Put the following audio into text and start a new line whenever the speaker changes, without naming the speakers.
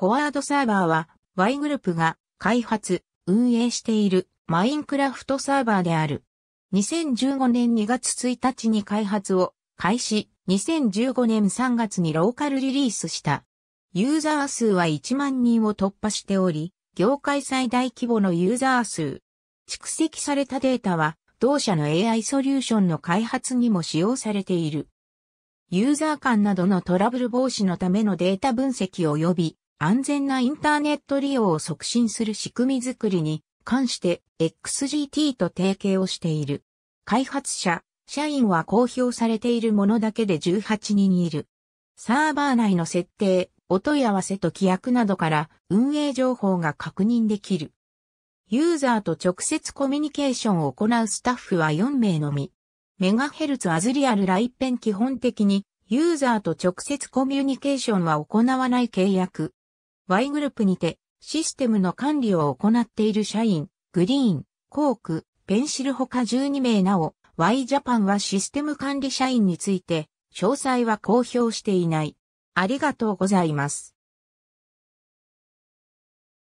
フォワードサーバーは Y グループが開発、運営しているマインクラフトサーバーである。2015年2月1日に開発を開始、2015年3月にローカルリリースした。ユーザー数は1万人を突破しており、業界最大規模のユーザー数。蓄積されたデータは、同社の AI ソリューションの開発にも使用されている。ユーザー間などのトラブル防止のためのデータ分析及び安全なインターネット利用を促進する仕組みづくりに関して XGT と提携をしている。開発者、社員は公表されているものだけで18人いる。サーバー内の設定、お問い合わせと規約などから運営情報が確認できる。ユーザーと直接コミュニケーションを行うスタッフは4名のみ。メガヘルツアズリアルライペン基本的にユーザーと直接コミュニケーションは行わない契約、Y グループにて、システムの管理を行っている社員、グリーン、コーク、ペンシルほか12名なお、Y ジャパンはシステム管理社員について、詳細は公表していない。ありがとうござ
います。